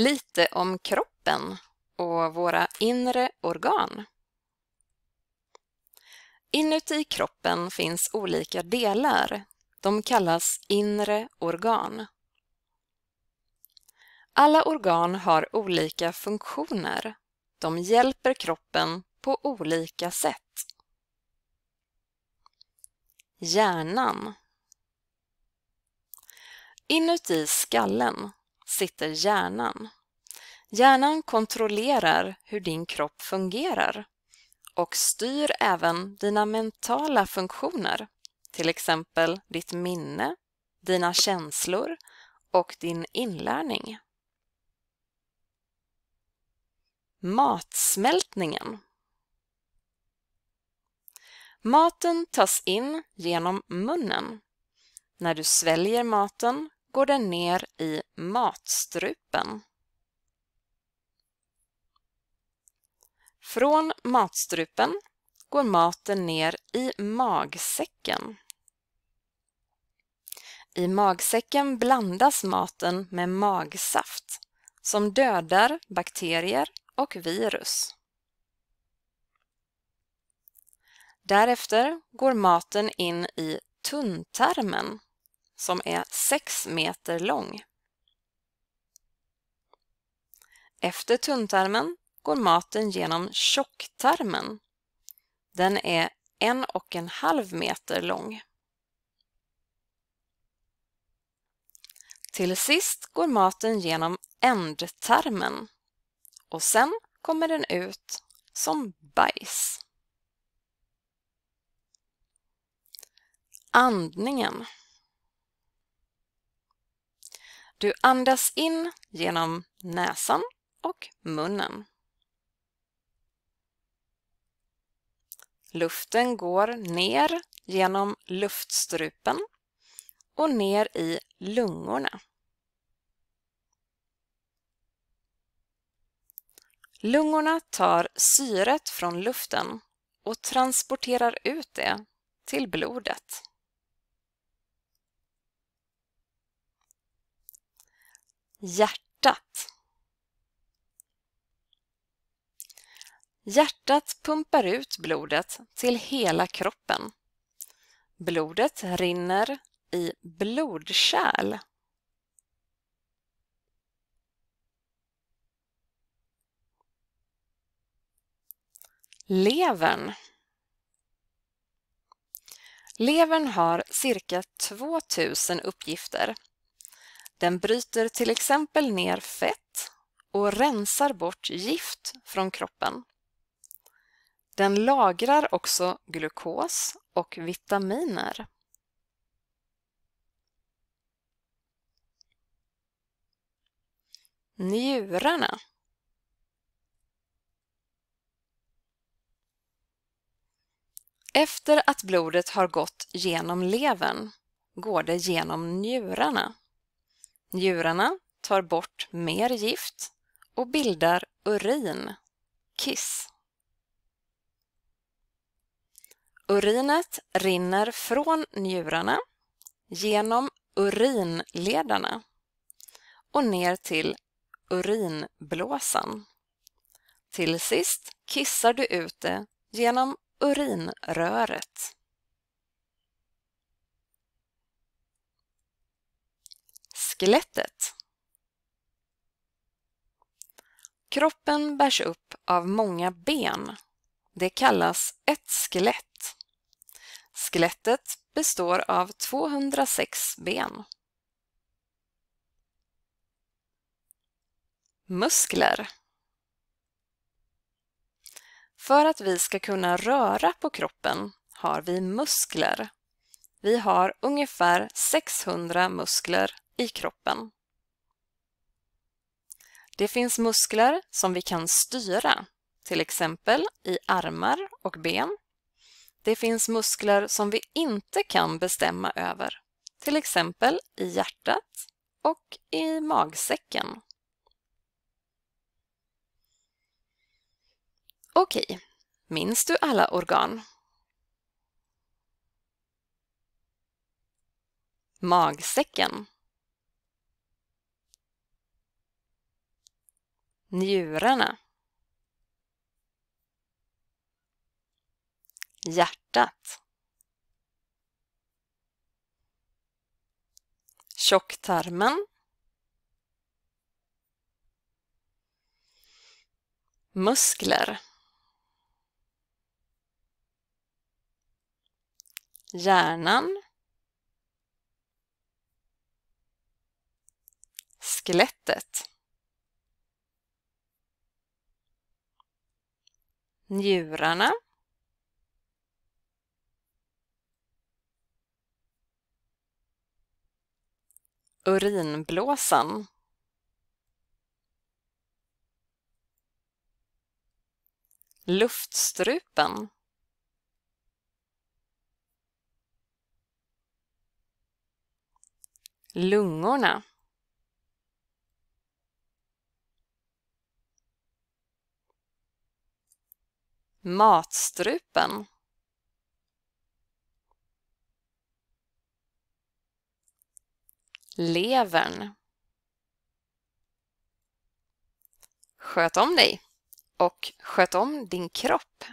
Lite om kroppen och våra inre organ. Inuti kroppen finns olika delar. De kallas inre organ. Alla organ har olika funktioner. De hjälper kroppen på olika sätt. Hjärnan Inuti skallen sitter hjärnan. Hjärnan kontrollerar hur din kropp fungerar och styr även dina mentala funktioner, till exempel ditt minne, dina känslor och din inlärning. Matsmältningen Maten tas in genom munnen. När du sväljer maten går den ner i matstrupen. Från matstrupen går maten ner i magsäcken. I magsäcken blandas maten med magsaft som dödar bakterier och virus. Därefter går maten in i tunntarmen som är 6 meter lång. Efter tunntarmen går maten genom tjocktarmen. Den är en och en halv meter lång. Till sist går maten genom ändtarmen och sen kommer den ut som bajs. Andningen. Du andas in genom näsan och munnen. Luften går ner genom luftstrupen och ner i lungorna. Lungorna tar syret från luften och transporterar ut det till blodet. Hjärtat Hjärtat pumpar ut blodet till hela kroppen. Blodet rinner i blodkärl. Levern Levern har cirka 2000 uppgifter. Den bryter till exempel ner fett och rensar bort gift från kroppen. Den lagrar också glukos och vitaminer. Njurarna Efter att blodet har gått genom levern går det genom njurarna. Njurarna tar bort mer gift och bildar urin, kiss. Urinet rinner från njurarna genom urinledarna och ner till urinblåsan. Till sist kissar du ut det genom urinröret. Skelettet Kroppen bärs upp av många ben. Det kallas ett skelett Skelettet består av 206 ben. Muskler För att vi ska kunna röra på kroppen har vi muskler. Vi har ungefär 600 muskler i kroppen. Det finns muskler som vi kan styra, till exempel i armar och ben. Det finns muskler som vi inte kan bestämma över, till exempel i hjärtat och i magsäcken. Okej, minns du alla organ? Magsäcken. Njurarna. hjärtat. Tjocktarmen. Muskler. Hjärnan. Skelettet. Njurarna. urinblåsan luftstrupen lungorna matstrupen levern. Sköt om dig och sköt om din kropp.